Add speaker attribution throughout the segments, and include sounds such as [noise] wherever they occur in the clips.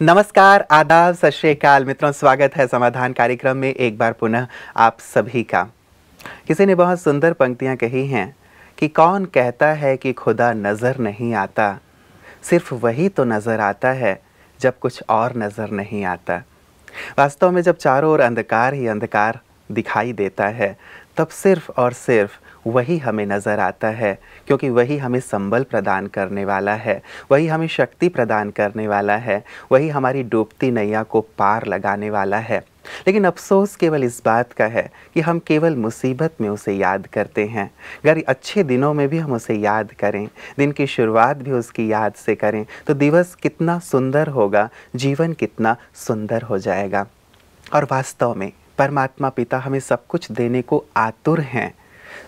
Speaker 1: नमस्कार आदाब सत श्रीकाल मित्रों स्वागत है समाधान कार्यक्रम में एक बार पुनः आप सभी का किसी ने बहुत सुंदर पंक्तियां कही हैं कि कौन कहता है कि खुदा नज़र नहीं आता सिर्फ वही तो नज़र आता है जब कुछ और नज़र नहीं आता वास्तव में जब चारों ओर अंधकार ही अंधकार दिखाई देता है तब सिर्फ और सिर्फ वही हमें नज़र आता है क्योंकि वही हमें संबल प्रदान करने वाला है वही हमें शक्ति प्रदान करने वाला है वही हमारी डूबती नैया को पार लगाने वाला है लेकिन अफसोस केवल इस बात का है कि हम केवल मुसीबत में उसे याद करते हैं अगर अच्छे दिनों में भी हम उसे याद करें दिन की शुरुआत भी उसकी याद से करें तो दिवस कितना सुंदर होगा जीवन कितना सुंदर हो जाएगा और वास्तव में परमात्मा पिता हमें सब कुछ देने को आतुर हैं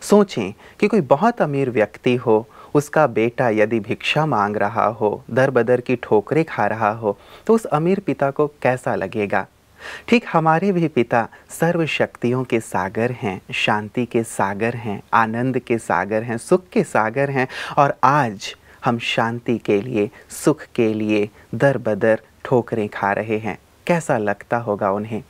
Speaker 1: सोचें कि कोई बहुत अमीर व्यक्ति हो उसका बेटा यदि भिक्षा मांग रहा हो दर बदर की ठोकरें खा रहा हो तो उस अमीर पिता को कैसा लगेगा ठीक हमारे भी पिता सर्व शक्तियों के सागर हैं शांति के सागर हैं आनंद के सागर हैं सुख के सागर हैं और आज हम शांति के लिए सुख के लिए दर बदर ठोकरें खा रहे हैं कैसा लगता होगा उन्हें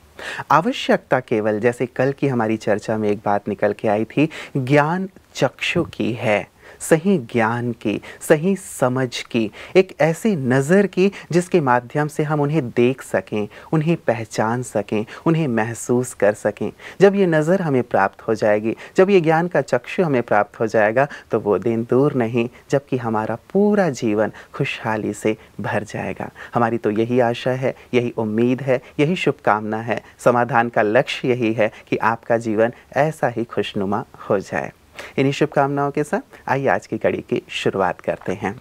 Speaker 1: आवश्यकता केवल जैसे कल की हमारी चर्चा में एक बात निकल के आई थी ज्ञान चक्षु की है सही ज्ञान की सही समझ की एक ऐसी नज़र की जिसके माध्यम से हम उन्हें देख सकें उन्हें पहचान सकें उन्हें महसूस कर सकें जब ये नज़र हमें प्राप्त हो जाएगी जब ये ज्ञान का चक्षु हमें प्राप्त हो जाएगा तो वो दिन दूर नहीं जबकि हमारा पूरा जीवन खुशहाली से भर जाएगा हमारी तो यही आशा है यही उम्मीद है यही शुभकामना है समाधान का लक्ष्य यही है कि आपका जीवन ऐसा ही खुशनुमा हो जाए इन्हीं शुभकामनाओं के साथ आइए आज की कड़ी की शुरुआत करते हैं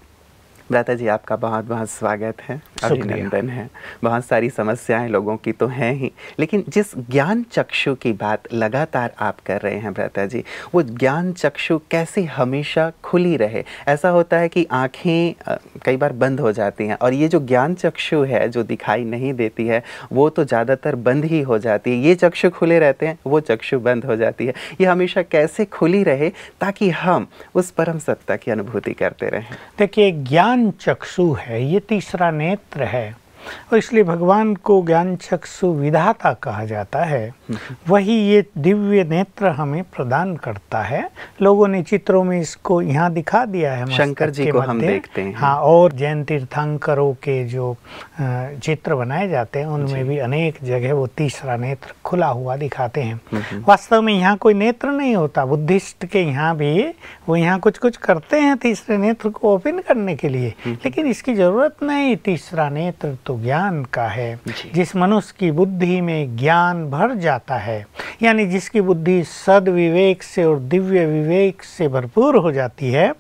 Speaker 1: दाता जी आपका बहुत बहुत स्वागत है अभिनंदन है बहुत सारी समस्याएं लोगों की तो हैं ही लेकिन जिस ज्ञान चक्षु की बात लगातार आप कर रहे हैं भ्राता जी वो ज्ञान चक्षु कैसे हमेशा खुली रहे ऐसा होता है कि आँखें कई बार बंद हो जाती हैं और ये जो ज्ञान चक्षु है जो दिखाई नहीं देती है वो तो ज़्यादातर बंद ही हो जाती है ये चक्षु खुले रहते हैं वो चक्षु बंद हो जाती है ये हमेशा कैसे खुली रहे ताकि हम उस परम सत्ता की अनुभूति करते रहें
Speaker 2: देखिए ज्ञान ज्ञान चक्षु है ये तीसरा नेत्र है और इसलिए भगवान को ज्ञान चक्षु विधाता कहा जाता है वही ये दिव्य नेत्र हमें प्रदान करता है लोगों ने चित्रों में इसको यहाँ दिखा दिया है शंकर जी को हम देखते हैं हाँ और जैन तीर्थंकरों के जो चित्र बनाए जाते हैं उनमें भी अनेक जगह वो तीसरा नेत्र खुला हुआ दिखाते हैं हम्म, हम्म। वास्तव में यहाँ कोई नेत्र नहीं होता बुद्धिस्ट के यहाँ भी वो यहाँ कुछ कुछ करते हैं तीसरे नेत्र को ओपन करने के लिए हम्म, लेकिन इसकी जरूरत नहीं तीसरा नेत्र तो ज्ञान का है जिस मनुष्य की बुद्धि में ज्ञान भर जाता है यानी जिसकी बुद्धि सद विवेक से और दिव्य विवेक से भरपूर हो जाती है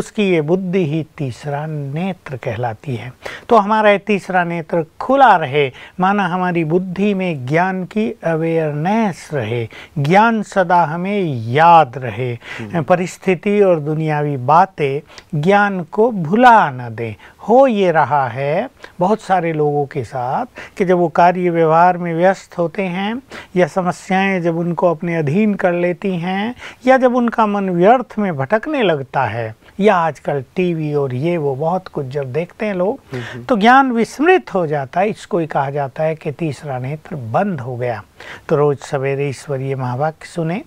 Speaker 2: उसकी ये बुद्धि ही तीसरा नेत्र कहलाती है तो हमारा ये तीसरा नेत्र खुला रहे माना हमारी बुद्धि में ज्ञान की अवेयरनेस रहे ज्ञान सदा हमें याद रहे हम्म। परिस्थिति और दुनियावी बातें ज्ञान को भुला न दें हो ये रहा है बहुत सारे लोगों के साथ कि जब वो कार्य व्यवहार में व्यस्त होते हैं या समस्याएं जब उनको अपने अधीन कर लेती हैं या जब उनका मन व्यर्थ में भटकने लगता है या आजकल टीवी और ये वो बहुत कुछ जब देखते हैं लोग तो ज्ञान विस्मृत हो जाता है इसको ही कहा जाता है कि तीसरा नेत्र बंद हो गया तो रोज़ सवेरे ईश्वरीय महावाक्य सुने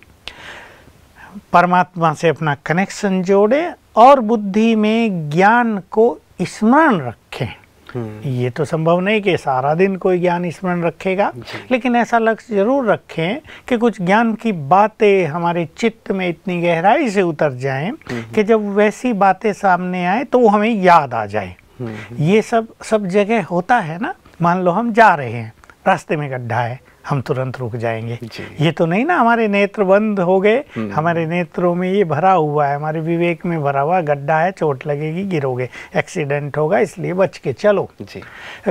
Speaker 2: परमात्मा से अपना कनेक्शन जोड़े और बुद्धि में ज्ञान को स्मरण रखें हम्म। ये तो संभव नहीं कि सारा दिन कोई ज्ञान स्मरण रखेगा लेकिन ऐसा लक्ष्य जरूर रखें कि कुछ ज्ञान की बातें हमारे चित्त में इतनी गहराई से उतर जाएं हम्म। कि जब वैसी बातें सामने आए तो वो हमें याद आ जाए हम्म। ये सब सब जगह होता है ना मान लो हम जा रहे हैं रास्ते में गड्ढा है हम तुरंत रुक जाएंगे ये तो नहीं ना हमारे नेत्र बंद हो गए हम्म। हमारे नेत्रों में ये भरा हुआ है हमारे विवेक में भरा हुआ गड्ढा है चोट लगेगी गिरोगे एक्सीडेंट होगा इसलिए बच के चलो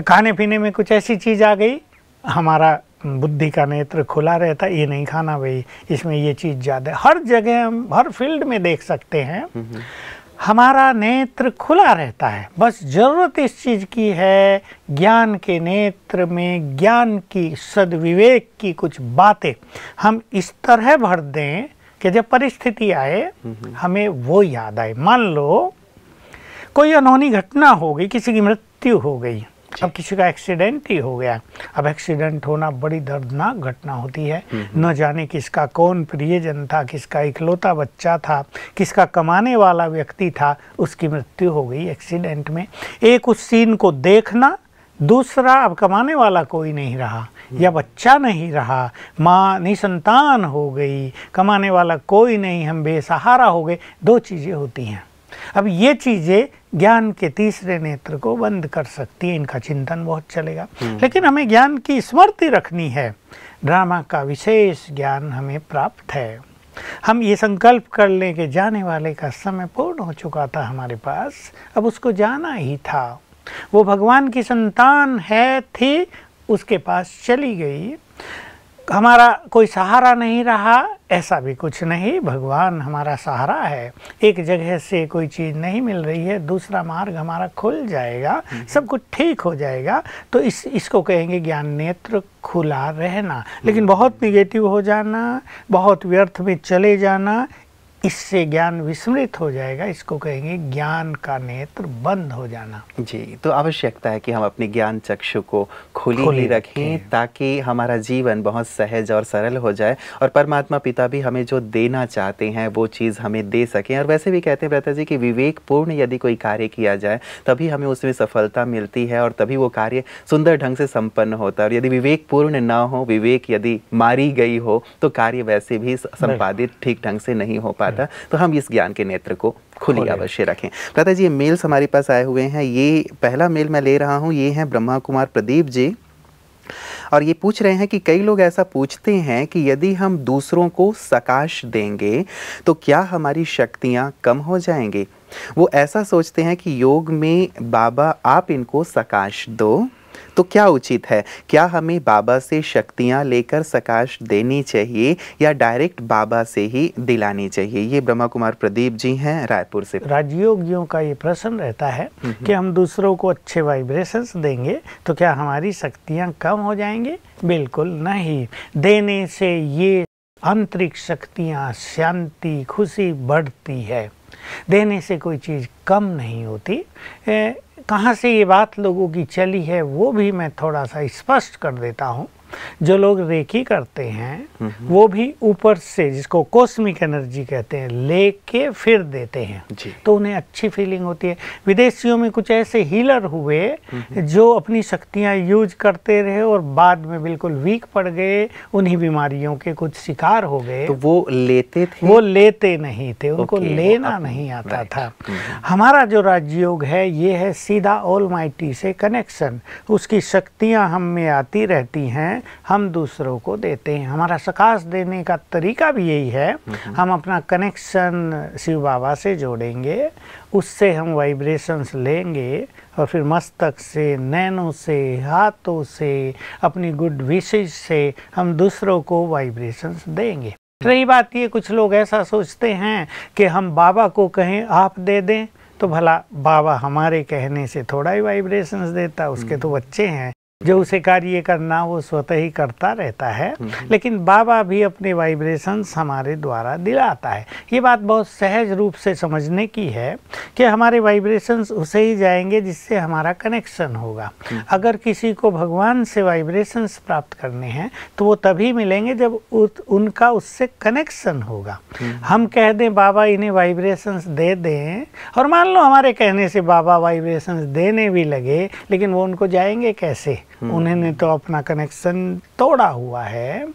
Speaker 2: खाने पीने में कुछ ऐसी चीज़ आ गई हमारा बुद्धि का नेत्र खुला रहता ये नहीं खाना भाई इसमें ये चीज़ ज़्यादा हर जगह हम हर फील्ड में देख सकते हैं हम्म, हम्म। हमारा नेत्र खुला रहता है बस जरूरत इस चीज़ की है ज्ञान के नेत्र में ज्ञान की सदविवेक की कुछ बातें हम इस तरह भर दें कि जब परिस्थिति आए हमें वो याद आए मान लो कोई अनहोनी घटना हो गई किसी की मृत्यु हो गई अब किसी का एक्सीडेंट ही हो गया अब एक्सीडेंट होना बड़ी दर्दनाक घटना होती है हम्म, हम्म। न जाने किसका कौन प्रियजन था किसका इकलौता बच्चा था किसका कमाने वाला व्यक्ति था उसकी मृत्यु हो गई एक्सीडेंट में एक उस सीन को देखना दूसरा अब कमाने वाला कोई नहीं रहा या हम्म। बच्चा नहीं रहा माँ निसंतान हो गई कमाने वाला कोई नहीं हम बेसहारा हो गए दो चीज़ें होती हैं अब ये चीज़ें ज्ञान के तीसरे नेत्र को बंद कर सकती है इनका चिंतन बहुत चलेगा हम्म। लेकिन हमें ज्ञान की स्मृति रखनी है ड्रामा का विशेष ज्ञान हमें प्राप्त है हम ये संकल्प कर लें कि जाने वाले का समय पूर्ण हो चुका था हमारे पास अब उसको जाना ही था वो भगवान की संतान है थी उसके पास चली गई हमारा कोई सहारा नहीं रहा ऐसा भी कुछ नहीं भगवान हमारा सहारा है एक जगह से कोई चीज़ नहीं मिल रही है दूसरा मार्ग हमारा खुल जाएगा हम्म। सब कुछ ठीक हो जाएगा तो इस इसको कहेंगे ज्ञान नेत्र खुला रहना लेकिन हम्म। बहुत निगेटिव हो जाना बहुत व्यर्थ में चले जाना इससे ज्ञान विस्मृत हो जाएगा इसको कहेंगे ज्ञान का नेत्र बंद हो जाना
Speaker 1: जी तो आवश्यकता है कि हम अपने ज्ञान चक्षु को खुली, खुली ही रखें ताकि हमारा जीवन बहुत सहज और सरल हो जाए और परमात्मा पिता भी हमें जो देना चाहते हैं वो चीज़ हमें दे सकें और वैसे भी कहते हैं प्रता जी कि विवेकपूर्ण यदि कोई कार्य किया जाए तभी हमें उसमें सफलता मिलती है और तभी वो कार्य सुंदर ढंग से संपन्न होता है और यदि विवेकपूर्ण ना हो विवेक यदि मारी गई हो तो कार्य वैसे भी संपादित ठीक ढंग से नहीं हो पाता आता तो हम इस ज्ञान के नेत्र को खुली अवश्य रखें दादा जी ये मेल्स हमारे पास आए हुए हैं ये पहला मेल मैं ले रहा हूँ ये हैं ब्रह्मा कुमार प्रदीप जी और ये पूछ रहे हैं कि कई लोग ऐसा पूछते हैं कि यदि हम दूसरों को सकाश देंगे तो क्या हमारी शक्तियाँ कम हो जाएंगी वो ऐसा सोचते हैं कि योग में बाबा आप इनको सकाश दो तो क्या उचित है क्या हमें बाबा से शक्तियाँ लेकर सकाश देनी चाहिए या डायरेक्ट बाबा से ही दिलानी चाहिए ये ब्रह्मा कुमार प्रदीप जी हैं रायपुर से
Speaker 2: राजयोगियों का ये प्रश्न रहता है हम्म, हम्म। कि हम दूसरों को अच्छे वाइब्रेशंस देंगे तो क्या हमारी शक्तियाँ कम हो जाएंगे बिल्कुल नहीं देने से ये आंतरिक शक्तियाँ शांति खुशी बढ़ती है देने से कोई चीज़ कम नहीं होती कहाँ से ये बात लोगों की चली है वो भी मैं थोड़ा सा स्पष्ट कर देता हूँ जो लोग रेकी करते हैं वो भी ऊपर से जिसको कॉस्मिक एनर्जी कहते हैं लेके फिर देते हैं तो उन्हें अच्छी फीलिंग होती है विदेशियों में कुछ ऐसे हीलर हुए जो अपनी शक्तियां यूज करते रहे और बाद में बिल्कुल वीक पड़ गए उन्हीं बीमारियों के कुछ शिकार हो गए तो वो लेते थे वो लेते नहीं थे उनको लेना नहीं आता था हमारा जो राजयोग है ये है सीधा ऑल से कनेक्शन उसकी शक्तियाँ हम में आती रहती हैं हम दूसरों को देते हैं हमारा सकाश देने का तरीका भी यही है हम अपना कनेक्शन शिव बाबा से जोड़ेंगे उससे हम वाइब्रेशंस लेंगे और फिर मस्तक से नैनों से हाथों से अपनी गुड विशेष से हम दूसरों को वाइब्रेशंस देंगे रही बात ये कुछ लोग ऐसा सोचते हैं कि हम बाबा को कहें आप दे दें तो भला बाबा हमारे कहने से थोड़ा ही वाइब्रेशंस देता उसके हम्म। तो बच्चे हैं जो उसे कार्य करना वो स्वतः ही करता रहता है हम्म, हम्म। लेकिन बाबा भी अपने वाइब्रेशंस हमारे द्वारा दिलाता है ये बात बहुत सहज रूप से समझने की है कि हमारे वाइब्रेशंस उसे ही जाएंगे जिससे हमारा कनेक्शन होगा हम्म। अगर किसी को भगवान से वाइब्रेशंस प्राप्त करने हैं तो वो तभी मिलेंगे जब उत, उनका उससे कनेक्शन होगा हम कह दें बाबा इन्हें वाइब्रेशंस दे दें और मान लो हमारे कहने से बाबा वाइब्रेशंस देने भी लगे लेकिन वो उनको जाएंगे कैसे हम्म। उन्होंने तो अपना कनेक्शन तोड़ा हुआ है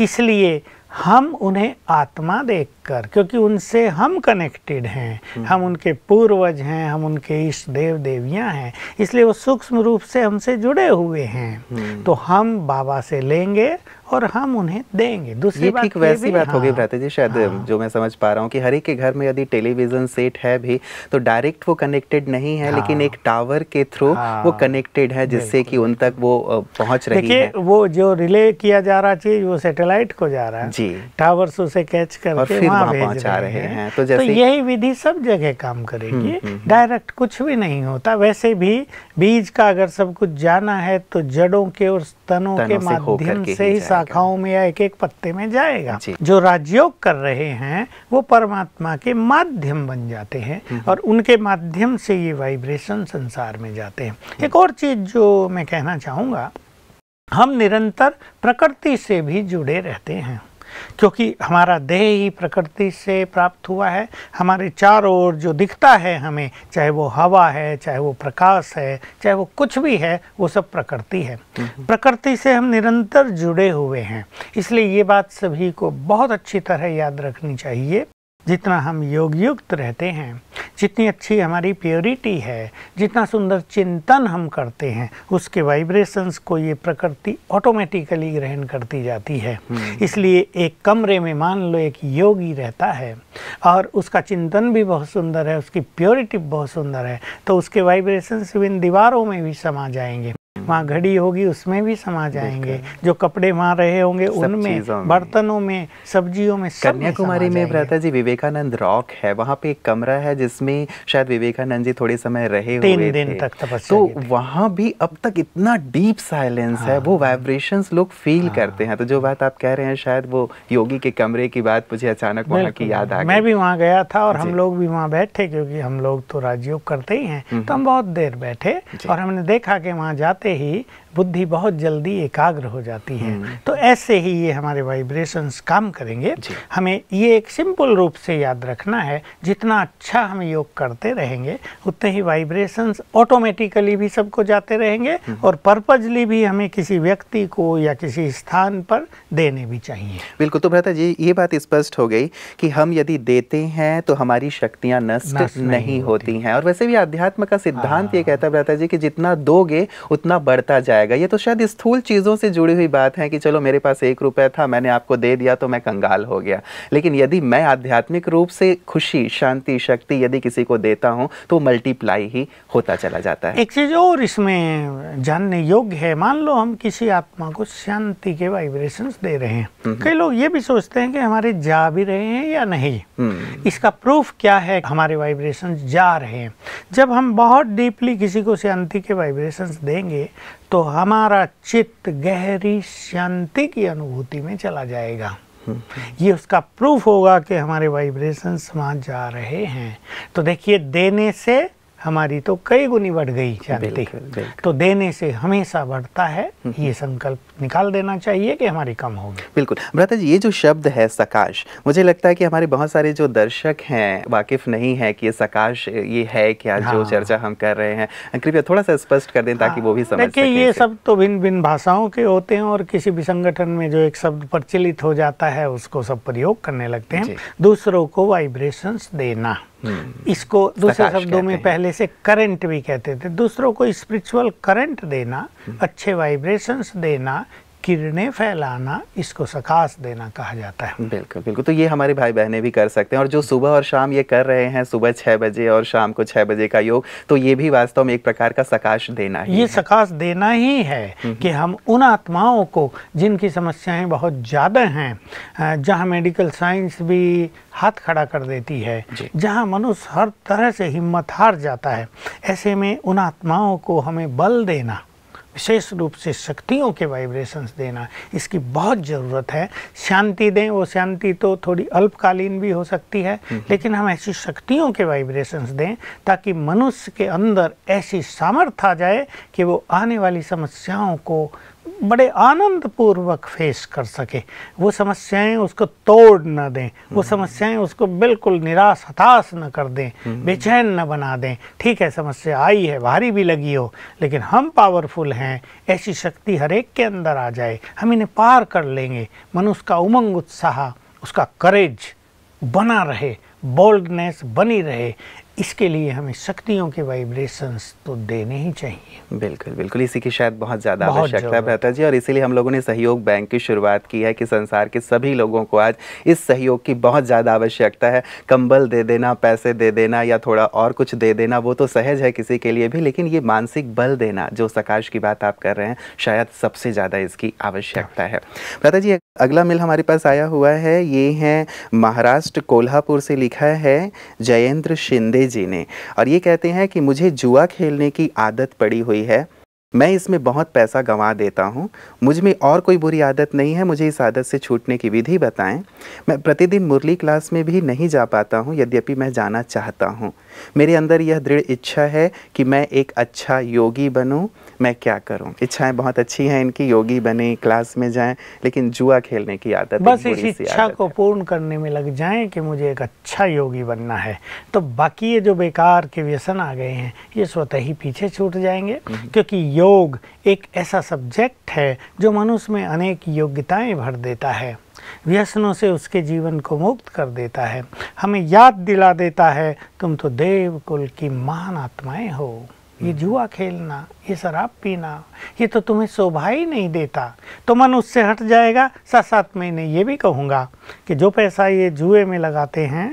Speaker 2: इसलिए हम उन्हें आत्मा देख कर क्योंकि उनसे हम कनेक्टेड हैं हम्म। हम उनके पूर्वज हैं हम उनके इष्ट देव देवियां हैं इसलिए वो सूक्ष्म रूप से हमसे जुड़े हुए हैं हम्म। तो हम बाबा से लेंगे और हम उन्हें देंगे दूसरी बात ठीक वैसी बात हाँ, होगी
Speaker 1: भ्राता जी शायद हाँ, जो मैं समझ पा रहा हूँ कि हर एक के घर में यदि टेलीविजन सेट है भी तो डायरेक्ट वो कनेक्टेड नहीं है हाँ, लेकिन एक टावर के थ्रू हाँ, वो कनेक्टेड है जिससे कि उन तक वो पहुँच रही है
Speaker 2: वो जो रिले किया जा रहा चीज वो सैटेलाइट को जा रहा है जी टावर से उसे कैच कर वहां पहुंचा रहे, हैं तो, तो जैसे तो यही विधि सब जगह काम करेगी डायरेक्ट हम्म, हम्म, हम्म। कुछ भी नहीं होता वैसे भी बीज का अगर सब कुछ जाना है तो जड़ों के और स्तनों के माध्यम से, ही शाखाओं में या एक एक पत्ते में जाएगा जो राजयोग कर रहे हैं वो परमात्मा के माध्यम बन जाते हैं और उनके माध्यम से ये वाइब्रेशन संसार में जाते हैं एक और चीज जो मैं कहना चाहूंगा हम निरंतर प्रकृति से भी जुड़े रहते हैं क्योंकि हमारा देह ही प्रकृति से प्राप्त हुआ है हमारे चारों ओर जो दिखता है हमें चाहे वो हवा है चाहे वो प्रकाश है चाहे वो कुछ भी है वो सब प्रकृति है हम्म। प्रकृति से हम निरंतर जुड़े हुए हैं इसलिए ये बात सभी को बहुत अच्छी तरह याद रखनी चाहिए जितना हम योग युक्त रहते हैं जितनी अच्छी हमारी प्योरिटी है जितना सुंदर चिंतन हम करते हैं उसके वाइब्रेशंस को ये प्रकृति ऑटोमेटिकली ग्रहण करती जाती है हम्म। इसलिए एक कमरे में मान लो एक योगी रहता है और उसका चिंतन भी बहुत सुंदर है उसकी प्योरिटी बहुत सुंदर है तो उसके वाइब्रेशंस इन दीवारों में भी समा जाएंगे हम्म। वहाँ घड़ी होगी उसमें भी समा जाएंगे जो कपड़े वहाँ रहे होंगे उनमें बर्तनों में सब्जियों में कन्याकुमारी में भ्राता जी विवेकानंद रॉक है वहाँ पे एक कमरा है जिसमें
Speaker 1: शायद विवेकानंद जी थोड़े समय रहे हुए दिन तक तपस्या तो वहाँ भी अब तक इतना डीप साइलेंस है वो वाइब्रेशन हाँ। लोग फील हाँ। करते हैं तो जो बात आप कह रहे हैं शायद वो योगी के कमरे की बात मुझे अचानक वहाँ की याद आ गई मैं भी
Speaker 2: वहाँ गया था और हम लोग भी वहाँ बैठे क्योंकि हम लोग तो राजयोग करते ही हैं तो हम हम्म। बहुत देर बैठे और हमने देखा कि वहाँ जाते ही बुद्धि बहुत जल्दी एकाग्र हो जाती है हम्म। तो ऐसे ही ये हमारे वाइब्रेशंस काम करेंगे हमें ये एक सिंपल रूप से याद रखना है जितना अच्छा हम योग करते रहेंगे उतने ही वाइब्रेशंस ऑटोमेटिकली भी सबको जाते रहेंगे हम्म। और पर्पजली भी हमें किसी व्यक्ति को या किसी स्थान पर देने भी चाहिए
Speaker 1: बिल्कुल तो भ्रता जी ये बात स्पष्ट हो गई कि हम यदि देते हैं तो हमारी शक्तियाँ नष्ट नहीं, नहीं होती हैं और वैसे भी अध्यात्म का सिद्धांत हाँ। ये कहता है भ्रता जी कि जितना दोगे उतना बढ़ता जाए जाएगा ये तो शायद स्थूल चीज़ों से जुड़ी हुई बात है कि चलो मेरे पास एक रुपया था मैंने आपको दे दिया तो मैं कंगाल हो गया लेकिन यदि मैं आध्यात्मिक रूप से खुशी शांति शक्ति यदि किसी को देता हूँ तो मल्टीप्लाई ही होता चला जाता है
Speaker 2: एक चीज़ और इसमें जानने योग्य है मान लो हम किसी आत्मा को शांति के वाइब्रेशन दे रहे हैं हम्म। कई लोग ये भी सोचते हैं कि हमारे जा भी रहे हैं या नहीं हम्म। इसका प्रूफ क्या है हमारे वाइब्रेशन जा रहे हैं जब हम बहुत डीपली किसी को शांति के वाइब्रेशंस देंगे तो हमारा चित्त गहरी शांति की अनुभूति में चला जाएगा ये उसका प्रूफ होगा कि हमारे वाइब्रेशन समाज जा रहे हैं तो देखिए देने से हमारी तो कई गुनी बढ़ गई शांति तो देने से हमेशा बढ़ता है ये संकल्प निकाल देना चाहिए कि हमारी कम होगी
Speaker 1: बिल्कुल भ्राता जी ये जो शब्द है सकाश मुझे लगता है कि हमारे बहुत सारे जो दर्शक हैं वाकिफ नहीं है कि ये सकाश ये है क्या हाँ। जो चर्चा हम कर रहे हैं कृपया थोड़ा सा स्पष्ट कर दें ताकि हाँ। वो भी समझ देखिए ये सब
Speaker 2: तो भिन्न भिन्न भाषाओं के होते हैं और किसी भी संगठन में जो एक शब्द प्रचलित हो जाता है उसको सब प्रयोग करने लगते हैं दूसरों को वाइब्रेशन देना हम्म। इसको दूसरे शब्दों में पहले से करंट भी कहते थे दूसरों को स्पिरिचुअल करंट देना हम्म। अच्छे वाइब्रेशंस देना किरणें फैलाना इसको सकाश देना कहा जाता
Speaker 1: है बिल्कुल बिल्कुल तो ये हमारे भाई बहनें भी कर सकते हैं और जो सुबह और शाम ये कर रहे हैं सुबह छः बजे और शाम को छः बजे का योग तो ये भी वास्तव में एक प्रकार का सकाश देना ही
Speaker 2: ये सकाश देना ही है कि हम उन आत्माओं को जिनकी समस्याएं बहुत ज़्यादा हैं जहाँ मेडिकल साइंस भी हाथ खड़ा कर देती है जहाँ मनुष्य हर तरह से हिम्मत हार जाता है ऐसे में उन आत्माओं को हमें बल देना विशेष रूप से शक्तियों के वाइब्रेशंस देना इसकी बहुत ज़रूरत है शांति दें वो शांति तो थोड़ी अल्पकालीन भी हो सकती है हम्म, हम्म। लेकिन हम ऐसी शक्तियों के वाइब्रेशंस दें ताकि मनुष्य के अंदर ऐसी सामर्थ्य आ जाए कि वो आने वाली समस्याओं को बड़े आनंद पूर्वक फेस कर सके वो समस्याएं उसको तोड़ न दें वो हम्म। समस्याएं उसको बिल्कुल निराश हताश न कर दें हम्म। बेचैन न बना दें ठीक है समस्या आई है भारी भी लगी हो लेकिन हम पावरफुल हैं ऐसी शक्ति हर एक के अंदर आ जाए हम इन्हें पार कर लेंगे मनुष्य उसका उमंग उत्साह उसका करेज बना रहे बोल्डनेस बनी रहे इसके लिए हमें शक्तियों के वाइब्रेशंस तो देने ही चाहिए
Speaker 1: बिल्कुल बिल्कुल इसी की शायद बहुत ज़्यादा आवश्यकता है जी और इसीलिए हम लोगों ने सहयोग बैंक की शुरुआत की है कि संसार के सभी लोगों को आज इस सहयोग की बहुत ज़्यादा आवश्यकता है कंबल दे देना पैसे दे देना या थोड़ा और कुछ दे देना वो तो सहज है किसी के लिए भी लेकिन ये मानसिक बल देना जो सकाश की बात आप कर रहे हैं शायद सबसे ज़्यादा इसकी आवश्यकता है भ्राता जी अगला मिल हमारे पास आया हुआ है ये है महाराष्ट्र कोल्हापुर से लिखा है जयेंद्र शिंदे जी ने और ये कहते हैं कि मुझे जुआ खेलने की आदत पड़ी हुई है मैं इसमें बहुत पैसा गंवा देता हूँ मुझ में और कोई बुरी आदत नहीं है मुझे इस आदत से छूटने की विधि बताएं मैं प्रतिदिन मुरली क्लास में भी नहीं जा पाता हूँ यद्यपि मैं जाना चाहता हूँ मेरे अंदर यह दृढ़ इच्छा है कि मैं एक अच्छा योगी बनूँ मैं क्या करूं इच्छाएं बहुत अच्छी हैं इनकी योगी बने क्लास में जाएं लेकिन जुआ खेलने की आदत बस इस इच्छा
Speaker 2: को पूर्ण करने में लग जाएं कि मुझे एक अच्छा योगी बनना है तो बाकी ये जो बेकार के व्यसन आ गए हैं ये स्वतः ही पीछे छूट जाएंगे हम्म। क्योंकि योग एक ऐसा सब्जेक्ट है जो मनुष्य में अनेक योग्यताएँ भर देता है व्यसनों से उसके जीवन को मुक्त कर देता है हमें याद दिला देता है तुम तो देव कुल की महान आत्माएं हो ये जुआ खेलना ये शराब पीना ये तो तुम्हें शोभा ही नहीं देता तो मन उससे हट जाएगा साथ साथ मैंने ये भी कहूँगा कि जो पैसा ये जुए में लगाते हैं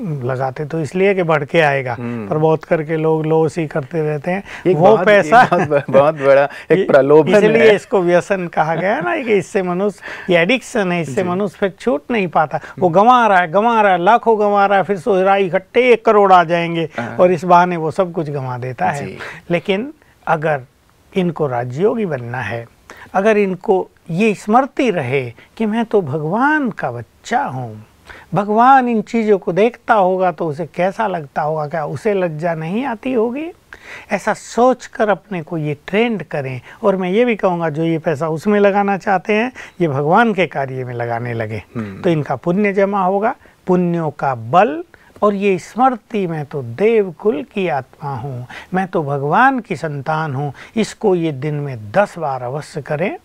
Speaker 2: लगाते तो इसलिए कि बढ़ के आएगा हम्म। पर बहुत करके लोग लोस ही करते रहते हैं वो बहुत, पैसा बहुत,
Speaker 1: बहुत बड़ा एक प्रलोभन इसलिए इसको
Speaker 2: व्यसन कहा गया ना कि इससे मनुष्य ये एडिक्शन है इससे मनुष्य फिर छूट नहीं पाता हम्म। वो गंवा रहा है गंवा रहा है लाखों गंवा रहा है फिर सोच रहा है इकट्ठे एक करोड़ आ जाएंगे हाँ। और इस बहाने वो सब कुछ गंवा देता है लेकिन अगर इनको राजयोगी बनना है अगर इनको ये स्मृति रहे कि मैं तो भगवान का बच्चा हूँ भगवान इन चीज़ों को देखता होगा तो उसे कैसा लगता होगा क्या उसे लज्जा नहीं आती होगी ऐसा सोच कर अपने को ये ट्रेंड करें और मैं ये भी कहूँगा जो ये पैसा उसमें लगाना चाहते हैं ये भगवान के कार्य में लगाने लगे हम्म। तो इनका पुण्य जमा होगा पुण्यों का बल और ये स्मृति मैं तो देव कुल की आत्मा हूँ मैं तो भगवान की संतान हूँ इसको ये दिन में दस बार अवश्य करें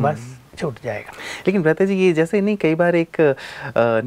Speaker 2: बस हम्म। छूट जाएगा
Speaker 1: लेकिन व्रता जी ये जैसे नहीं कई बार एक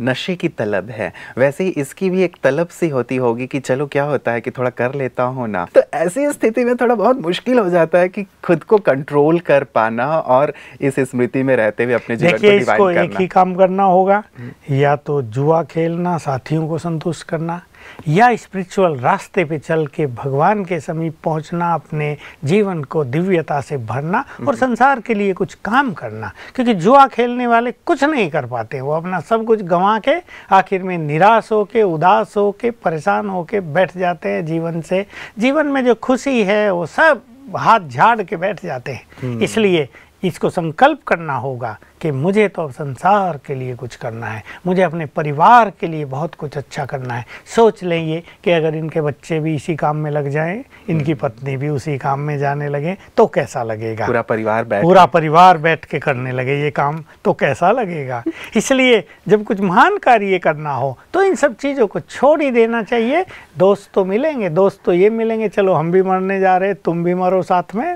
Speaker 1: नशे की तलब है वैसे ही इसकी भी एक तलब सी होती होगी कि चलो क्या होता है कि थोड़ा कर लेता हो ना तो ऐसी स्थिति में थोड़ा बहुत मुश्किल हो जाता है कि खुद को कंट्रोल कर पाना और इस स्मृति में रहते हुए अपने जीवन को इसको करना। एक ही
Speaker 2: काम करना होगा हम्म। या तो जुआ खेलना साथियों को संतुष्ट करना या स्पिरिचुअल रास्ते पे चल के भगवान के समीप पहुंचना अपने जीवन को दिव्यता से भरना और हम्म। संसार के लिए कुछ काम करना क्योंकि जुआ खेलने वाले कुछ नहीं कर पाते वो अपना सब कुछ गंवा के आखिर में निराश हो के उदास हो के परेशान हो के बैठ जाते हैं जीवन से जीवन में जो खुशी है वो सब हाथ झाड़ के बैठ जाते हैं हम्म। इसलिए इसको संकल्प करना होगा कि मुझे तो संसार के लिए कुछ करना है मुझे अपने परिवार के लिए बहुत कुछ अच्छा करना है सोच लें ये कि अगर इनके बच्चे भी इसी काम में लग जाएं इनकी हम्म। पत्नी भी उसी काम में जाने लगे तो कैसा लगेगा पूरा परिवार बैठ पूरा परिवार बैठ के करने लगे ये काम तो कैसा लगेगा [laughs] इसलिए जब कुछ महान कार्य करना हो तो इन सब चीज़ों को छोड़ ही देना चाहिए दोस्त तो मिलेंगे दोस्त तो ये मिलेंगे चलो हम भी मरने जा रहे तुम भी मरो साथ में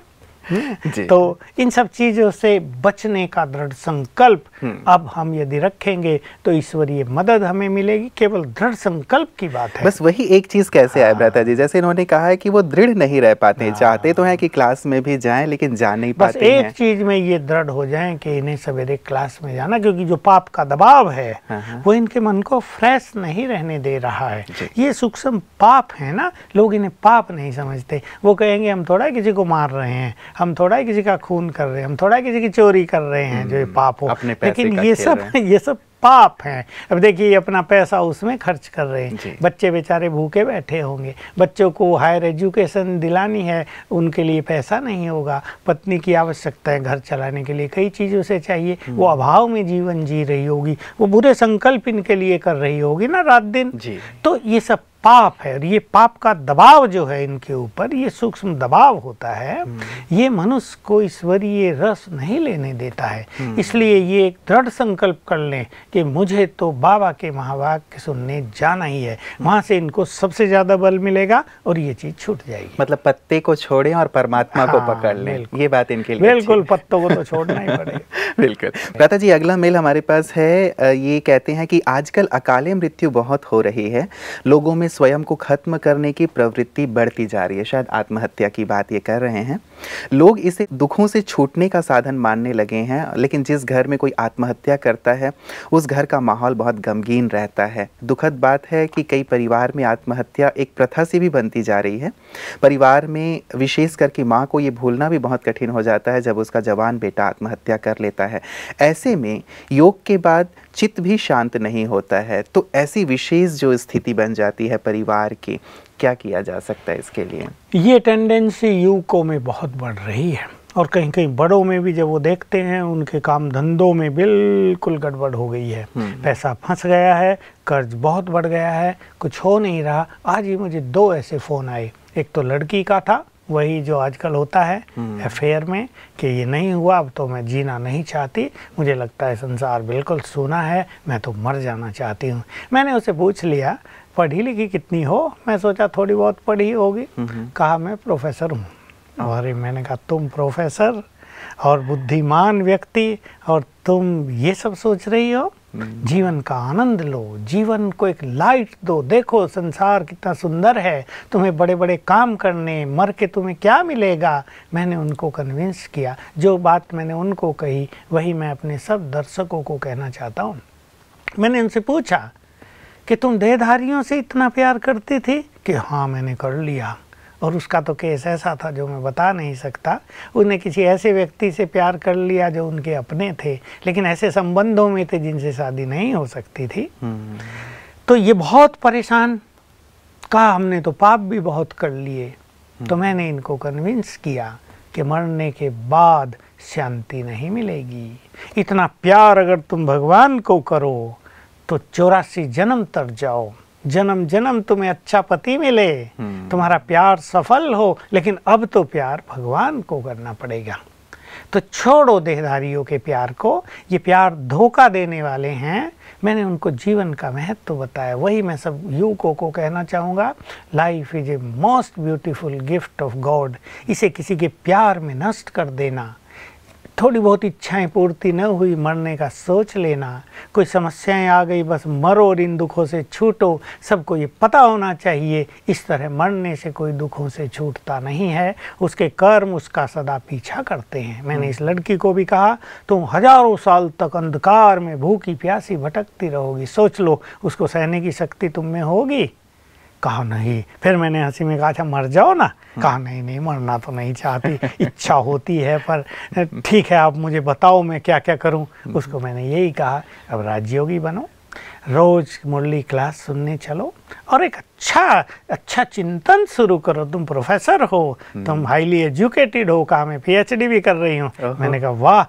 Speaker 2: तो इन सब चीज़ों से बचने का दृढ़ संकल्प हम्म। अब हम यदि रखेंगे तो ईश्वरीय मदद हमें मिलेगी केवल दृढ़ संकल्प की बात है
Speaker 1: बस वही एक चीज़ कैसे आए ब्रता हाँ। जी जैसे इन्होंने कहा है कि वो दृढ़ नहीं रह पाते हाँ। चाहते तो है कि क्लास में भी जाए लेकिन जा नहीं पाते एक
Speaker 2: चीज़ में ये दृढ़ हो जाए कि इन्हें सवेरे क्लास में जाना क्योंकि जो पाप का दबाव है हाँ, वो इनके मन को फ्रेश नहीं रहने दे रहा है ये सूक्ष्म पाप है ना लोग इन्हें पाप नहीं समझते वो कहेंगे हम थोड़ा किसी को मार रहे हैं हम थोड़ा ही किसी का खून कर रहे हैं हम थोड़ा ही किसी की चोरी कर रहे हैं जो ये हम्म, पाप हो लेकिन ये सब ये सब पाप हैं अब देखिए अपना पैसा उसमें खर्च कर रहे हैं बच्चे बेचारे भूखे बैठे होंगे बच्चों को हायर एजुकेशन दिलानी है उनके लिए पैसा नहीं होगा पत्नी की आवश्यकता है घर चलाने के लिए कई चीज़ों से चाहिए वो हम्म। अभाव में जीवन जी रही होगी वो बुरे संकल्प इनके लिए कर रही होगी ना रात दिन तो ये सब पाप है और ये पाप का दबाव जो है इनके ऊपर ये सूक्ष्म दबाव होता है हम्म। ये मनुष्य को ईश्वरीय रस नहीं लेने देता है हम्म। इसलिए ये एक दृढ़ संकल्प कर लें कि मुझे तो बाबा के महावाक्य सुनने जाना ही है हम्म। वहाँ से इनको सबसे ज़्यादा बल मिलेगा और ये चीज़ छूट जाएगी
Speaker 1: मतलब पत्ते को छोड़े और परमात्मा हाँ, को पकड़ लें ये बात इनके लिए बिल्कुल
Speaker 2: पत्तों को तो छोड़ना ही [laughs] पड़ेगा बिल्कुल
Speaker 1: दाता [laughs] जी अगला मेल हमारे पास है ये कहते हैं कि आजकल अकाले मृत्यु बहुत हो रही है लोगों में स्वयं को खत्म करने की प्रवृत्ति बढ़ती जा रही है शायद आत्महत्या की बात ये कर रहे हैं लोग इसे दुखों से छूटने का साधन मानने लगे हैं लेकिन जिस घर में कोई आत्महत्या करता है उस घर का माहौल बहुत गमगीन रहता है दुखद बात है कि कई परिवार में आत्महत्या एक प्रथा से भी बनती जा रही है परिवार में विशेष करके माँ को ये भूलना भी बहुत कठिन हो जाता है जब उसका जवान बेटा आत्महत्या कर लेता है ऐसे में योग के बाद चित्त भी शांत नहीं होता है तो ऐसी विशेष जो स्थिति बन जाती है परिवार की क्या किया जा सकता है इसके लिए
Speaker 2: ये टेंडेंसी युवकों में बहुत बढ़ रही है और कहीं कहीं बड़ों में भी जब वो देखते हैं उनके काम धंधों में बिल्कुल गड़बड़ हो गई है हम्म। पैसा फंस गया है कर्ज बहुत बढ़ गया है कुछ हो नहीं रहा आज ही मुझे दो ऐसे फ़ोन आए एक तो लड़की का था वही जो आजकल होता है अफेयर हम्म। में कि ये नहीं हुआ अब तो मैं जीना नहीं चाहती मुझे लगता है संसार बिल्कुल सोना है मैं तो मर जाना चाहती हूँ मैंने उसे पूछ लिया पढ़ी लिखी कितनी हो मैं सोचा थोड़ी बहुत पढ़ी होगी हम्म। कहा मैं प्रोफेसर हूँ और मैंने कहा तुम प्रोफेसर और बुद्धिमान व्यक्ति और तुम ये सब सोच रही हो जीवन का आनंद लो जीवन को एक लाइट दो देखो संसार कितना सुंदर है तुम्हें बड़े बड़े काम करने मर के तुम्हें क्या मिलेगा मैंने उनको कन्विंस किया जो बात मैंने उनको कही वही मैं अपने सब दर्शकों को कहना चाहता हूँ मैंने उनसे पूछा कि तुम देहधारियों से इतना प्यार करती थी कि हाँ मैंने कर लिया और उसका तो केस ऐसा था जो मैं बता नहीं सकता उसने किसी ऐसे व्यक्ति से प्यार कर लिया जो उनके अपने थे लेकिन ऐसे संबंधों में थे जिनसे शादी नहीं हो सकती थी हम्म। तो ये बहुत परेशान कहा हमने तो पाप भी बहुत कर लिए तो हम्म। मैंने इनको कन्विंस किया कि मरने के बाद शांति नहीं मिलेगी इतना प्यार अगर तुम भगवान को करो तो चौरासी जन्म तक जाओ जन्म जन्म तुम्हें अच्छा पति मिले हम्म। तुम्हारा प्यार सफल हो लेकिन अब तो प्यार भगवान को करना पड़ेगा तो छोड़ो देहधारियों के प्यार को ये प्यार धोखा देने वाले हैं मैंने उनको जीवन का महत्व तो बताया वही मैं सब युवकों को कहना चाहूँगा life is a most beautiful gift of God इसे किसी के प्यार में नष्ट कर देना थोड़ी बहुत इच्छाएं पूर्ति न हुई मरने का सोच लेना कोई समस्याएं आ गई बस मरो और इन दुखों से छूटो सबको ये पता होना चाहिए इस तरह मरने से कोई दुखों से छूटता नहीं है उसके कर्म उसका सदा पीछा करते हैं मैंने इस हम्म। लड़की को भी कहा तुम हजारों साल तक अंधकार में भूखी प्यासी भटकती रहोगी सोच लो उसको सहने की शक्ति तुम में होगी कहा नहीं फिर मैंने हंसी में कहा अच्छा मर जाओ ना हम्म। कहा नहीं नहीं मरना तो नहीं चाहती इच्छा होती है पर ठीक है आप मुझे बताओ मैं क्या क्या करूं हम्म। उसको मैंने यही कहा अब राजयोगी बनो रोज मुरली क्लास सुनने चलो और एक अच्छा अच्छा चिंतन शुरू करो तुम प्रोफेसर हो तुम हम्म। हाईली एजुकेटेड हो कहा मैं पीएचडी भी कर रही हूँ मैंने कहा वाह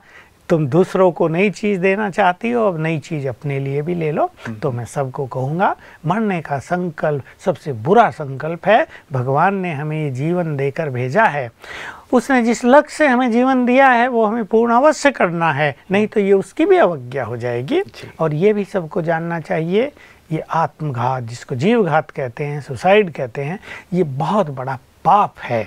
Speaker 2: तुम दूसरों को नई चीज़ देना चाहती हो अब नई चीज़ अपने लिए भी ले लो हम्म। तो मैं सबको कहूँगा मरने का संकल्प सबसे बुरा संकल्प है भगवान ने हमें ये जीवन देकर भेजा है उसने जिस लक्ष्य से हमें जीवन दिया है वो हमें पूर्ण अवश्य करना है नहीं तो ये उसकी भी अवज्ञा हो जाएगी और ये भी सबको जानना चाहिए ये आत्मघात जिसको जीवघात कहते हैं सुसाइड कहते हैं ये बहुत बड़ा पाप है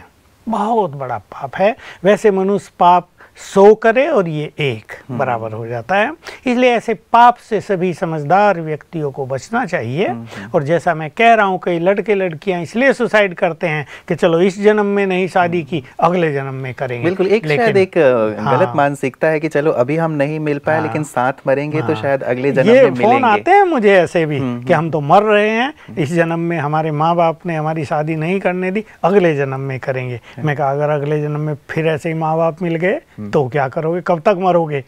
Speaker 2: बहुत बड़ा पाप है वैसे मनुष्य पाप सौ करे और ये एक हम्म। बराबर हो जाता है इसलिए ऐसे पाप से सभी समझदार व्यक्तियों को बचना चाहिए हम्म। और जैसा मैं कह रहा हूँ कई लड़के लड़कियाँ इसलिए सुसाइड करते हैं कि चलो इस जन्म में नहीं शादी की हम्म। अगले जन्म में करेंगे बिल्कुल एक शायद एक
Speaker 1: हाँ। गलत मानसिकता है कि
Speaker 2: चलो अभी हम नहीं मिल पाए हाँ, लेकिन साथ मरेंगे तो हाँ, तो शायद अगले जन्म में मिलेंगे फोन आते हैं मुझे ऐसे भी कि हम तो मर रहे हैं इस जन्म में हमारे माँ बाप ने हमारी शादी नहीं करने दी अगले जन्म में करेंगे मैं कहा अगर अगले जन्म में फिर ऐसे ही माँ बाप मिल गए तो क्या करोगे कब तक मरोगे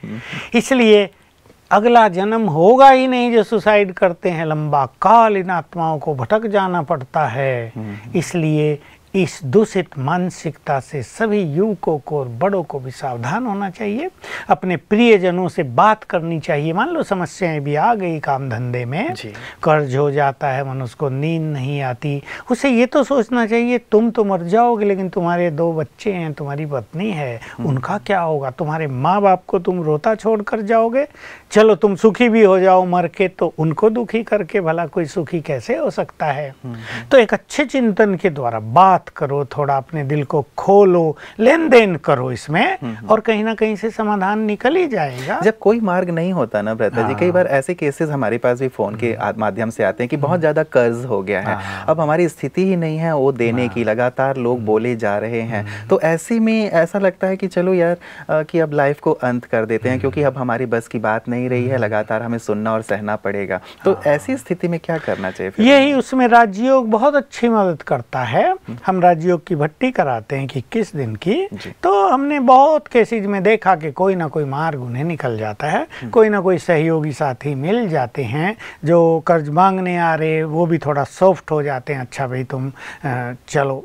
Speaker 2: इसलिए अगला जन्म होगा ही नहीं जो सुसाइड करते हैं लंबा काल इन आत्माओं को भटक जाना पड़ता है इसलिए इस दूषित मानसिकता से सभी युवकों को और बड़ों को भी सावधान होना चाहिए अपने प्रियजनों से बात करनी चाहिए मान लो समस्याएं भी आ गई काम धंधे में कर्ज हो जाता है मनुष्य को नींद नहीं आती उसे ये तो सोचना चाहिए तुम तो मर जाओगे लेकिन तुम्हारे दो बच्चे हैं तुम्हारी पत्नी है हम्म। उनका क्या होगा तुम्हारे माँ बाप को तुम रोता छोड़ कर जाओगे चलो तुम सुखी भी हो जाओ मर के तो उनको दुखी करके भला कोई सुखी कैसे हो सकता है हम्म, हम्म। तो एक अच्छे चिंतन के द्वारा बात बात करो थोड़ा अपने दिल को खोलो लेन देन करो इसमें हम्म। और कहीं ना कहीं से समाधान निकल ही जाएगा जब कोई मार्ग नहीं होता ना प्रता जी कई बार हाँ। ऐसे केसेस हमारे पास भी
Speaker 1: फोन के हम्म। माध्यम से आते हैं कि हम्म। बहुत ज्यादा कर्ज हो गया है हाँ। अब हमारी स्थिति ही नहीं है वो देने की हाँ। लगातार लोग बोले जा रहे हैं तो ऐसे में ऐसा लगता है कि चलो यार कि अब लाइफ को अंत कर देते हैं क्योंकि अब हमारी बस की बात नहीं रही है लगातार हमें सुनना और सहना पड़ेगा तो ऐसी स्थिति में क्या करना चाहिए
Speaker 2: यही उसमें राजयोग बहुत अच्छी मदद करता है हम राजयोग की भट्टी कराते हैं कि इक्कीस दिन की तो हमने बहुत केसेज में देखा कि कोई ना कोई मार्ग उन्हें निकल जाता है हम्म। कोई ना कोई सहयोगी साथी मिल जाते हैं जो कर्ज मांगने आ रहे वो भी थोड़ा सॉफ्ट हो जाते हैं अच्छा भाई तुम चलो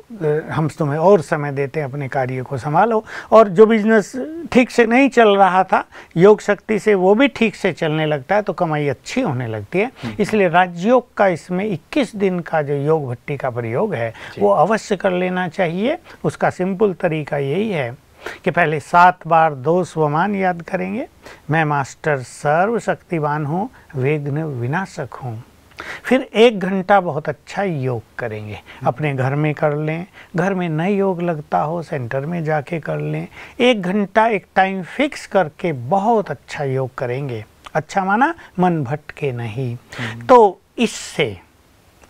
Speaker 2: हम तुम्हें और समय देते हैं अपने कार्य को संभालो और जो बिजनेस ठीक से नहीं चल रहा था योग शक्ति से वो भी ठीक से चलने लगता है तो कमाई अच्छी होने लगती है हम्म। इसलिए राजयोग का इसमें 21 दिन का जो योग भट्टी का प्रयोग है वो अवश्य कर लेना चाहिए उसका सिंपल तरीका यही है कि पहले सात बार दो स्वमान याद करेंगे मैं मास्टर सर्वशक्तिवान हूँ विघ्न विनाशक हूँ फिर एक घंटा बहुत अच्छा योग करेंगे अपने घर में कर लें घर में न योग लगता हो सेंटर में जाके कर लें एक घंटा एक टाइम फिक्स करके बहुत अच्छा योग करेंगे अच्छा माना मन भटके नहीं हम्म। तो इससे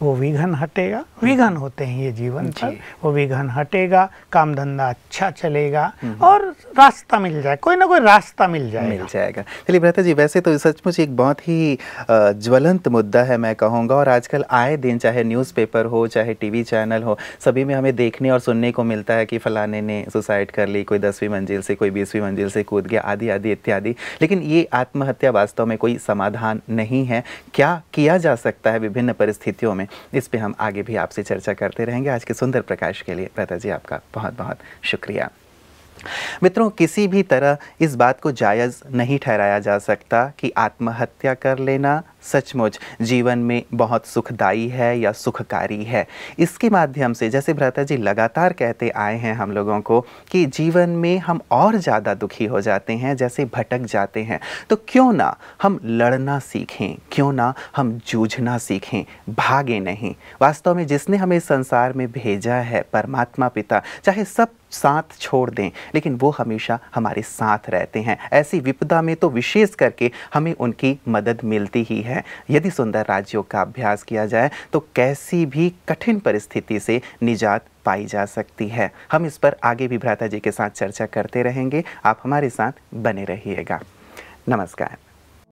Speaker 2: वो विघन हटेगा विघन होते हैं ये जीवन जी। वो विघन हटेगा काम धंधा अच्छा चलेगा हम्म। और रास्ता मिल जाए कोई ना कोई रास्ता मिल जाएगा मिल जाएगा
Speaker 1: चलिए भ्रता जी वैसे तो सचमुच एक बहुत ही ज्वलंत मुद्दा है मैं कहूँगा और आजकल आए दिन चाहे न्यूज़पेपर हो चाहे टीवी चैनल हो सभी में हमें देखने और सुनने को मिलता है कि फलाने ने सुसाइड कर ली कोई दसवीं मंजिल से कोई बीसवीं मंजिल से कूद गया आदि आदि इत्यादि लेकिन ये आत्महत्या वास्तव में कोई समाधान नहीं है क्या किया जा सकता है विभिन्न परिस्थितियों में हैं इस पर हम आगे भी आपसे चर्चा करते रहेंगे आज के सुंदर प्रकाश के लिए प्रता जी आपका बहुत बहुत शुक्रिया मित्रों किसी भी तरह इस बात को जायज़ नहीं ठहराया जा सकता कि आत्महत्या कर लेना सचमुच जीवन में बहुत सुखदायी है या सुखकारी है इसके माध्यम से जैसे भ्राता जी लगातार कहते आए हैं हम लोगों को कि जीवन में हम और ज़्यादा दुखी हो जाते हैं जैसे भटक जाते हैं तो क्यों ना हम लड़ना सीखें क्यों ना हम जूझना सीखें भागे नहीं वास्तव में जिसने हमें संसार में भेजा है परमात्मा पिता चाहे सब साथ छोड़ दें लेकिन वो हमेशा हमारे साथ रहते हैं ऐसी विपदा में तो विशेष करके हमें उनकी मदद मिलती ही है है यदि सुंदर राज्यों का अभ्यास किया जाए तो कैसी भी कठिन परिस्थिति से निजात पाई जा सकती है हम इस पर आगे भी भ्राता जी के साथ चर्चा करते रहेंगे आप हमारे साथ बने रहिएगा नमस्कार